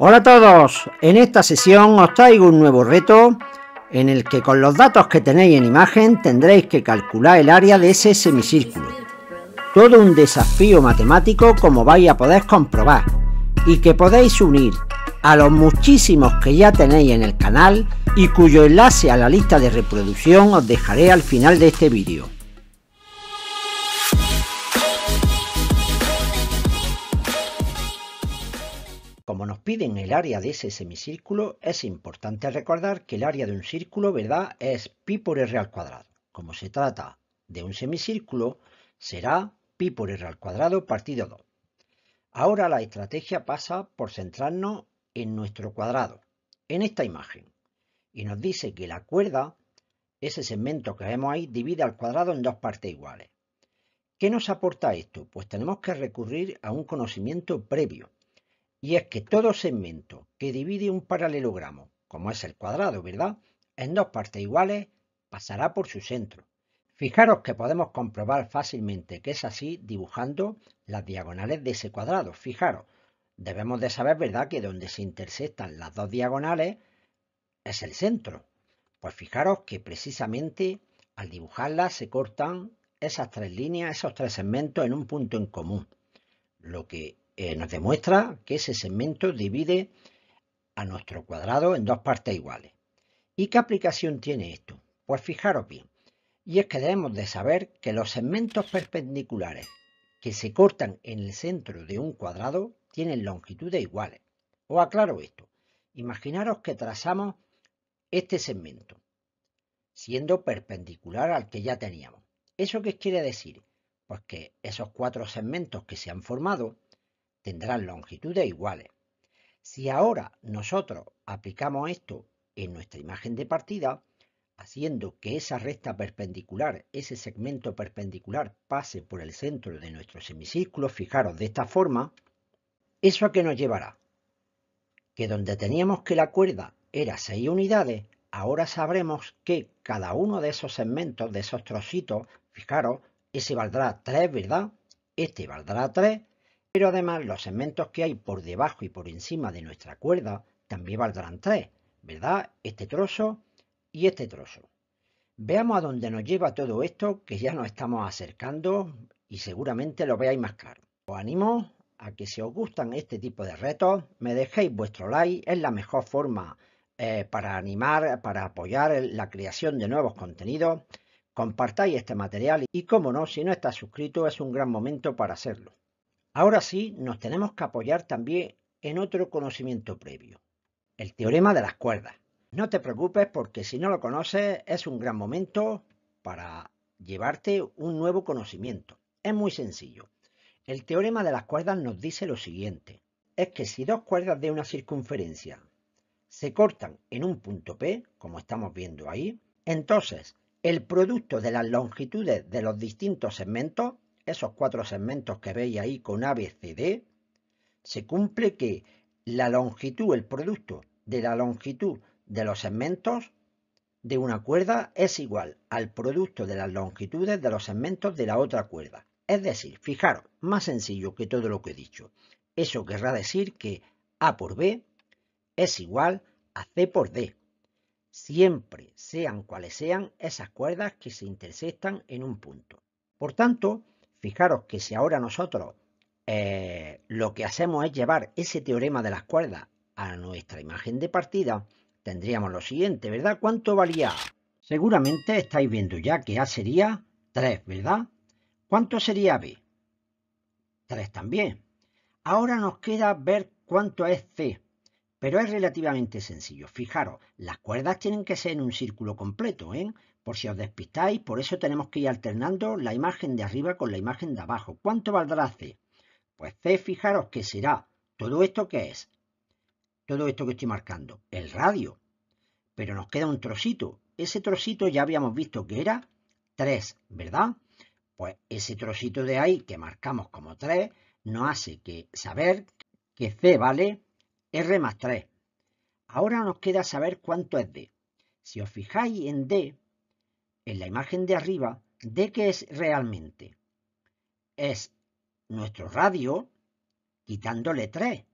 Hola a todos, en esta sesión os traigo un nuevo reto en el que con los datos que tenéis en imagen tendréis que calcular el área de ese semicírculo. Todo un desafío matemático como vais a poder comprobar y que podéis unir a los muchísimos que ya tenéis en el canal y cuyo enlace a la lista de reproducción os dejaré al final de este vídeo. Como nos piden el área de ese semicírculo, es importante recordar que el área de un círculo, ¿verdad?, es pi por r al cuadrado. Como se trata de un semicírculo, será pi por r al cuadrado partido 2. Ahora la estrategia pasa por centrarnos en nuestro cuadrado, en esta imagen, y nos dice que la cuerda, ese segmento que vemos ahí, divide al cuadrado en dos partes iguales. ¿Qué nos aporta esto? Pues tenemos que recurrir a un conocimiento previo. Y es que todo segmento que divide un paralelogramo, como es el cuadrado, ¿verdad?, en dos partes iguales, pasará por su centro. Fijaros que podemos comprobar fácilmente que es así dibujando las diagonales de ese cuadrado. Fijaros, debemos de saber, ¿verdad?, que donde se intersectan las dos diagonales es el centro. Pues fijaros que precisamente al dibujarlas se cortan esas tres líneas, esos tres segmentos en un punto en común, lo que eh, nos demuestra que ese segmento divide a nuestro cuadrado en dos partes iguales. ¿Y qué aplicación tiene esto? Pues fijaros bien, y es que debemos de saber que los segmentos perpendiculares que se cortan en el centro de un cuadrado tienen longitudes iguales. Os aclaro esto. Imaginaros que trazamos este segmento, siendo perpendicular al que ya teníamos. ¿Eso qué quiere decir? Pues que esos cuatro segmentos que se han formado tendrán longitudes iguales. Si ahora nosotros aplicamos esto en nuestra imagen de partida, haciendo que esa recta perpendicular, ese segmento perpendicular pase por el centro de nuestro semicírculo, fijaros de esta forma, ¿eso a qué nos llevará? Que donde teníamos que la cuerda era 6 unidades, ahora sabremos que cada uno de esos segmentos, de esos trocitos, fijaros, ese valdrá 3, ¿verdad? Este valdrá 3 pero además los segmentos que hay por debajo y por encima de nuestra cuerda también valdrán tres, ¿verdad? Este trozo y este trozo. Veamos a dónde nos lleva todo esto que ya nos estamos acercando y seguramente lo veáis más claro. Os animo a que si os gustan este tipo de retos, me dejéis vuestro like, es la mejor forma eh, para animar, para apoyar la creación de nuevos contenidos. Compartáis este material y, como no, si no está suscrito, es un gran momento para hacerlo. Ahora sí, nos tenemos que apoyar también en otro conocimiento previo, el teorema de las cuerdas. No te preocupes porque si no lo conoces es un gran momento para llevarte un nuevo conocimiento. Es muy sencillo. El teorema de las cuerdas nos dice lo siguiente. Es que si dos cuerdas de una circunferencia se cortan en un punto P, como estamos viendo ahí, entonces el producto de las longitudes de los distintos segmentos esos cuatro segmentos que veis ahí con D, se cumple que la longitud, el producto de la longitud de los segmentos de una cuerda es igual al producto de las longitudes de los segmentos de la otra cuerda. Es decir, fijaros, más sencillo que todo lo que he dicho. Eso querrá decir que A por B es igual a C por D. Siempre, sean cuales sean esas cuerdas que se intersectan en un punto. Por tanto, Fijaros que si ahora nosotros eh, lo que hacemos es llevar ese teorema de las cuerdas a nuestra imagen de partida, tendríamos lo siguiente, ¿verdad? ¿Cuánto valía A? Seguramente estáis viendo ya que A sería 3, ¿verdad? ¿Cuánto sería B? 3 también. Ahora nos queda ver cuánto es C pero es relativamente sencillo. Fijaros, las cuerdas tienen que ser en un círculo completo, ¿eh? por si os despistáis, por eso tenemos que ir alternando la imagen de arriba con la imagen de abajo. ¿Cuánto valdrá C? Pues C, fijaros que será todo esto que es, todo esto que estoy marcando, el radio. Pero nos queda un trocito. Ese trocito ya habíamos visto que era 3, ¿verdad? Pues ese trocito de ahí que marcamos como 3 nos hace que saber que C vale R más 3. Ahora nos queda saber cuánto es D. Si os fijáis en D, en la imagen de arriba, ¿D qué es realmente? Es nuestro radio quitándole 3.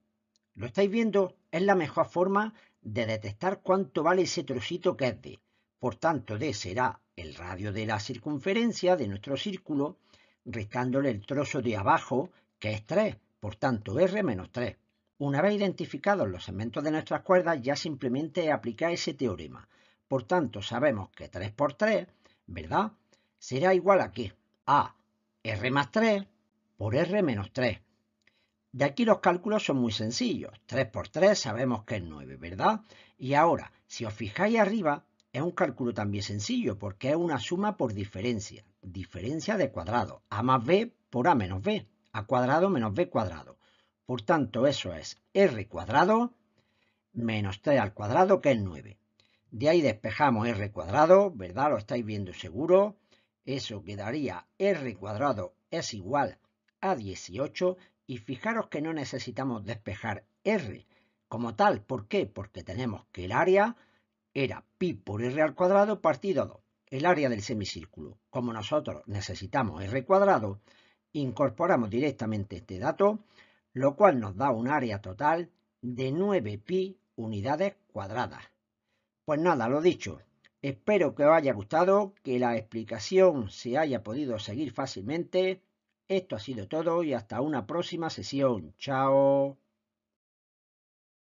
¿Lo estáis viendo? Es la mejor forma de detectar cuánto vale ese trocito que es D. Por tanto, D será el radio de la circunferencia de nuestro círculo, restándole el trozo de abajo, que es 3. Por tanto, R menos 3. Una vez identificados los segmentos de nuestras cuerdas, ya simplemente aplicar ese teorema. Por tanto, sabemos que 3 por 3, ¿verdad? Será igual a qué? A R más 3 por R menos 3. De aquí los cálculos son muy sencillos. 3 por 3 sabemos que es 9, ¿verdad? Y ahora, si os fijáis arriba, es un cálculo también sencillo porque es una suma por diferencia. Diferencia de cuadrado. A más B por A menos B. A cuadrado menos B cuadrado. Por tanto, eso es r cuadrado menos 3 al cuadrado, que es 9. De ahí despejamos r cuadrado, ¿verdad? Lo estáis viendo seguro. Eso quedaría r cuadrado es igual a 18. Y fijaros que no necesitamos despejar r como tal. ¿Por qué? Porque tenemos que el área era pi por r al cuadrado partido 2. El área del semicírculo. Como nosotros necesitamos r cuadrado, incorporamos directamente este dato lo cual nos da un área total de 9 pi unidades cuadradas. Pues nada, lo dicho, espero que os haya gustado, que la explicación se haya podido seguir fácilmente. Esto ha sido todo y hasta una próxima sesión. Chao.